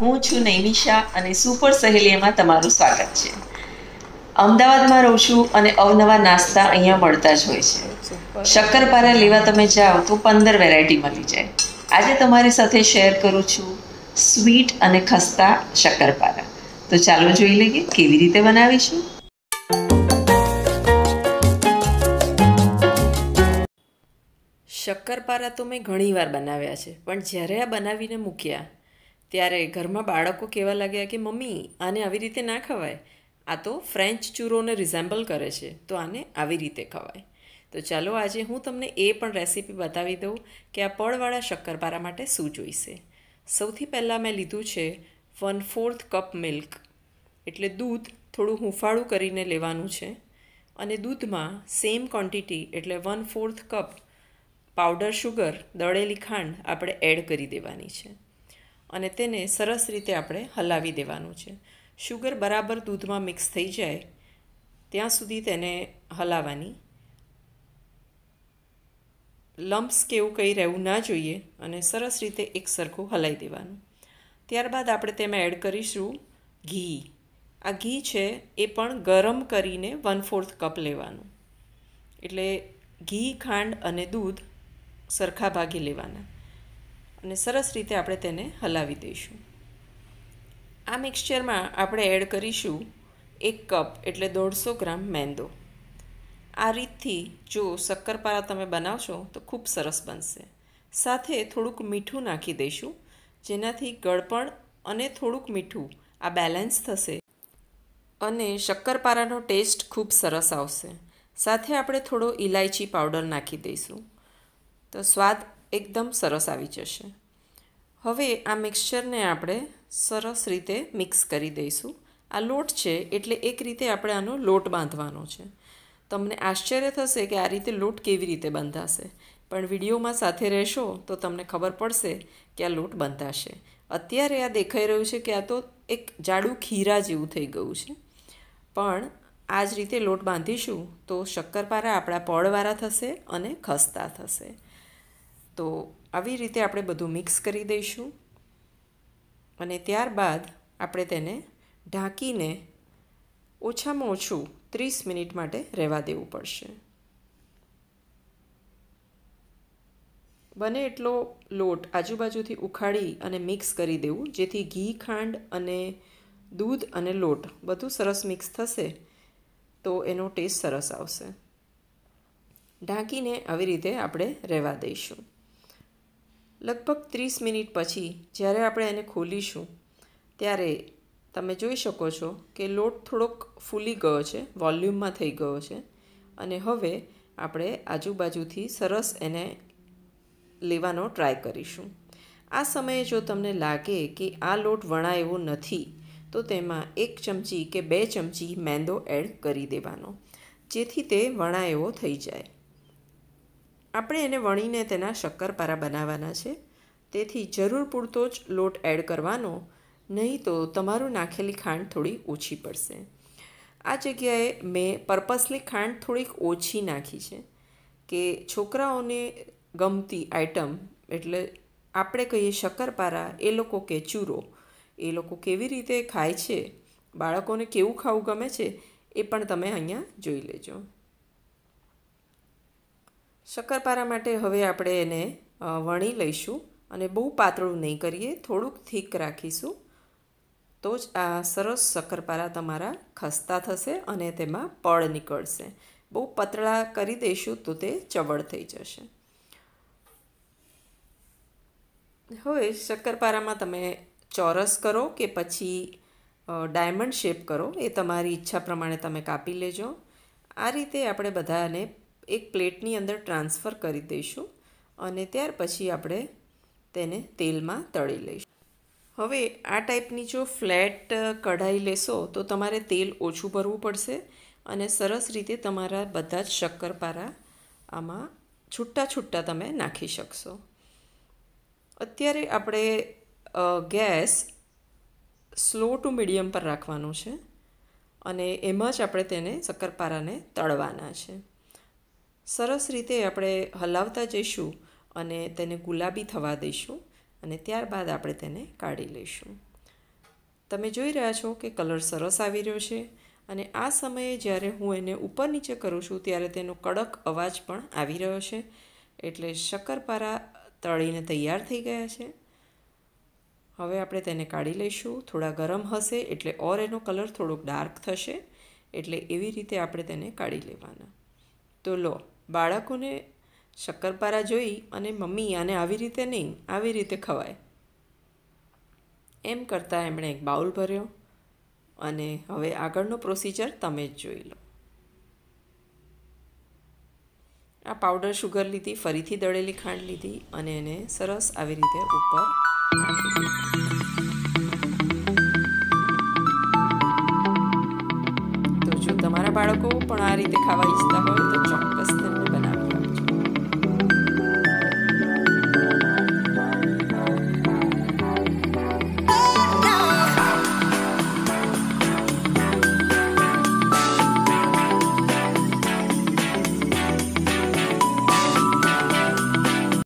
હું છું નૈમિષા અને સુપર સહેલીમાં તમારું સ્વાગત છે અમદાવાદમાં રહું છું અને અવનવા નાસ્તા અહીંયા મળતા જ હોય છે શક્કરપારા લેવા તમે જાઓ તો પંદર વેરાયટી મળી જાય આજે તમારી સાથે શેર કરું છું સ્વીટ અને ખસ્તા શક્કરપારા તો ચાલો જોઈ લઈએ કેવી રીતે બનાવીશું શક્કરપારા તો મેં ઘણીવાર બનાવ્યા છે પણ જ્યારે આ બનાવીને મૂક્યા ત્યારે ઘરમાં બાળકો કહેવા લાગ્યા કે મમ્મી આને આવી રીતે ના ખવાય આ તો ફ્રેન્ચ ચૂરોને રિઝેમ્બલ કરે છે તો આને આવી રીતે ખવાય તો ચાલો આજે હું તમને એ પણ રેસીપી બતાવી દઉં કે આ પળવાળા શક્કરપારા માટે શું જોઈશે સૌથી પહેલાં મેં લીધું છે વન ફોર્થ કપ મિલ્ક એટલે દૂધ થોડું હુંફાળું કરીને લેવાનું છે અને દૂધમાં સેમ ક્વોન્ટિટી એટલે one fourth cup powder sugar દળેલી ખાંડ આપણે એડ કરી દેવાની છે અને તેને સરસ રીતે આપણે હલાવી દેવાનું છે શુગર બરાબર દૂધમાં મિક્સ થઈ જાય ત્યાં સુધી તેને હલાવવાની લમ્પ્સ કે એવું કંઈ રહેવું ના જોઈએ અને સરસ રીતે એક સરખું હલાવી દેવાનું ત્યારબાદ આપણે તેમાં એડ કરીશું ઘી આ ઘી છે એ પણ ગરમ કરીને વન ફોર્થ કપ લેવાનું એટલે ઘી ખાંડ અને દૂધ સરખા ભાગે લેવાના અને સરસ રીતે આપણે તેને હલાવી દઈશું આ મિક્સચરમાં આપણે એડ કરીશું એક કપ એટલે દોઢસો ગ્રામ મેંદો આ રીતથી જો શક્કરપારા તમે બનાવશો તો ખૂબ સરસ બનશે સાથે થોડુંક મીઠું નાખી દઈશું જેનાથી ગળપણ અને થોડુંક મીઠું આ બેલેન્સ થશે અને શક્કરપારાનો ટેસ્ટ ખૂબ સરસ આવશે સાથે આપણે થોડો ઇલાયચી પાવડર નાખી દઈશું તો સ્વાદ એકદમ સરસ આવી જશે હવે આ મિક્સચરને આપણે સરસ રીતે મિક્સ કરી દઈશું આ લોટ છે એટલે એક રીતે આપણે આનો લોટ બાંધવાનો છે તમને આશ્ચર્ય થશે કે આ રીતે લોટ કેવી રીતે બંધાશે પણ વિડીયોમાં સાથે રહેશો તો તમને ખબર પડશે કે આ લોટ બંધાશે અત્યારે આ દેખાઈ રહ્યું છે કે આ તો એક જાડું ખીરા જેવું થઈ ગયું છે પણ આ જ રીતે લોટ બાંધીશું તો શક્કરપારા આપણા પળવાળા થશે અને ખસ્તા થશે તો આવી રીતે આપણે બધું મિક્સ કરી દઈશું અને ત્યારબાદ આપણે તેને ઢાંકીને ઓછામાં ઓછું ત્રીસ મિનિટ માટે રહેવા દેવું પડશે બને એટલો લોટ આજુબાજુથી ઉખાડી અને મિક્સ કરી દેવું જેથી ઘી ખાંડ અને દૂધ અને લોટ બધું સરસ મિક્સ થશે તો એનો ટેસ્ટ સરસ આવશે ઢાંકીને આવી રીતે આપણે રહેવા દઈશું લગભગ ત્રીસ મિનિટ પછી જ્યારે આપણે એને ખોલીશું ત્યારે તમે જોઈ શકો છો કે લોટ થોડોક ફૂલી ગયો છે વોલ્યુમમાં થઈ ગયો છે અને હવે આપણે આજુબાજુથી સરસ એને લેવાનો ટ્રાય કરીશું આ સમયે જો તમને લાગે કે આ લોટ એવો નથી તો તેમાં એક ચમચી કે બે ચમચી મેંદો એડ કરી દેવાનો જેથી તે એવો થઈ જાય આપણે એને વણીને તેના શક્કરપારા બનાવવાના છે તેથી જરૂર પૂરતો જ લોટ એડ કરવાનો નહીં તો તમારું નાખેલી ખાંડ થોડી ઓછી પડશે આ જગ્યાએ મેં પર્પસલી ખાંડ થોડીક ઓછી નાખી છે કે છોકરાઓને ગમતી આઇટમ એટલે આપણે કહીએ શક્કરપારા એ લોકો કે ચૂરો એ લોકો કેવી રીતે ખાય છે બાળકોને કેવું ખાવું ગમે છે એ પણ તમે અહીંયા જોઈ લેજો શક્કરપારા માટે હવે આપણે એને વણી લઈશું અને બહુ પાતળું નહીં કરીએ થોડુંક થીક રાખીશું તો જ આ સરસ શક્કરપારા તમારા ખસ્તા થશે અને તેમાં પળ નીકળશે બહુ પતળા કરી દઈશું તો તે ચવળ થઈ જશે હવે શક્કરપારામાં તમે ચોરસ કરો કે પછી ડાયમંડ શેપ કરો એ તમારી ઈચ્છા પ્રમાણે તમે કાપી લેજો આ રીતે આપણે બધાને એક પ્લેટની અંદર ટ્રાન્સફર કરી દઈશું અને ત્યાર પછી આપણે તેને તેલમાં તળી લઈશું હવે આ ટાઈપની જો ફ્લેટ કઢાઈ લેશો તો તમારે તેલ ઓછું ભરવું પડશે અને સરસ રીતે તમારા બધા જ શક્કરપારા આમાં છૂટા છૂટા તમે નાખી શકશો અત્યારે આપણે ગેસ સ્લો ટુ મીડિયમ પર રાખવાનું છે અને એમાં જ આપણે તેને શક્કરપારાને તળવાના છે સરસ રીતે આપણે હલાવતા જઈશું અને તેને ગુલાબી થવા દઈશું અને ત્યારબાદ આપણે તેને કાઢી લઈશું તમે જોઈ રહ્યા છો કે કલર સરસ આવી રહ્યો છે અને આ સમયે જ્યારે હું એને ઉપર નીચે કરું છું ત્યારે તેનો કડક અવાજ પણ આવી રહ્યો છે એટલે શક્કરપારા તળીને તૈયાર થઈ ગયા છે હવે આપણે તેને કાઢી લઈશું થોડા ગરમ હશે એટલે ઓર એનો કલર થોડોક ડાર્ક થશે એટલે એવી રીતે આપણે તેને કાઢી લેવાના તો લો બાળકોને શક્કરપારા જોઈ અને મમ્મી આને આવી રીતે નહીં આવી રીતે ખવાય એમ કરતાં એમણે એક બાઉલ ભર્યો અને હવે આગળનો પ્રોસીજર તમે જ જોઈ લો આ પાવડર શુગર લીધી ફરીથી દળેલી ખાંડ લીધી અને એને સરસ આવી રીતે ઉપર તો જો તમારા બાળકો પણ આ રીતે ખાવા ઈચ્છતા હોય તો ચોક્કસ